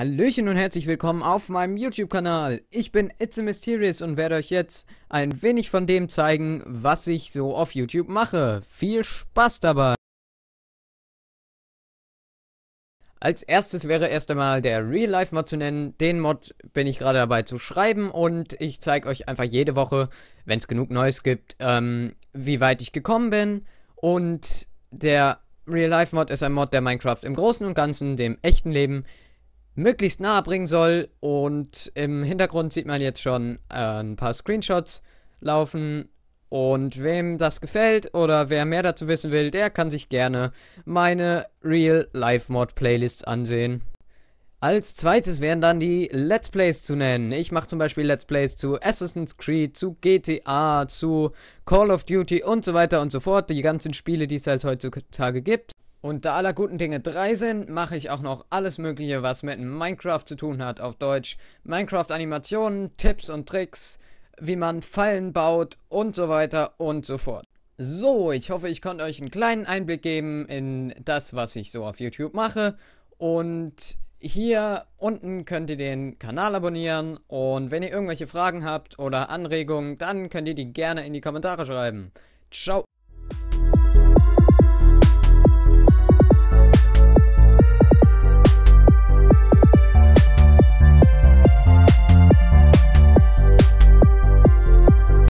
Hallöchen und herzlich willkommen auf meinem YouTube-Kanal. Ich bin It's a Mysterious und werde euch jetzt ein wenig von dem zeigen, was ich so auf YouTube mache. Viel Spaß dabei! Als erstes wäre erst einmal der Real Life Mod zu nennen. Den Mod bin ich gerade dabei zu schreiben und ich zeige euch einfach jede Woche, wenn es genug Neues gibt, ähm, wie weit ich gekommen bin. Und der Real Life Mod ist ein Mod, der Minecraft im Großen und Ganzen, dem echten Leben, möglichst nahe bringen soll. Und im Hintergrund sieht man jetzt schon äh, ein paar Screenshots laufen. Und wem das gefällt oder wer mehr dazu wissen will, der kann sich gerne meine Real-Life-Mod-Playlists ansehen. Als zweites wären dann die Let's Plays zu nennen. Ich mache zum Beispiel Let's Plays zu Assassin's Creed, zu GTA, zu Call of Duty und so weiter und so fort. Die ganzen Spiele, die es halt heutzutage gibt. Und da aller guten Dinge drei sind, mache ich auch noch alles mögliche, was mit Minecraft zu tun hat auf Deutsch. Minecraft-Animationen, Tipps und Tricks, wie man Fallen baut und so weiter und so fort. So, ich hoffe, ich konnte euch einen kleinen Einblick geben in das, was ich so auf YouTube mache. Und hier unten könnt ihr den Kanal abonnieren und wenn ihr irgendwelche Fragen habt oder Anregungen, dann könnt ihr die gerne in die Kommentare schreiben. Ciao!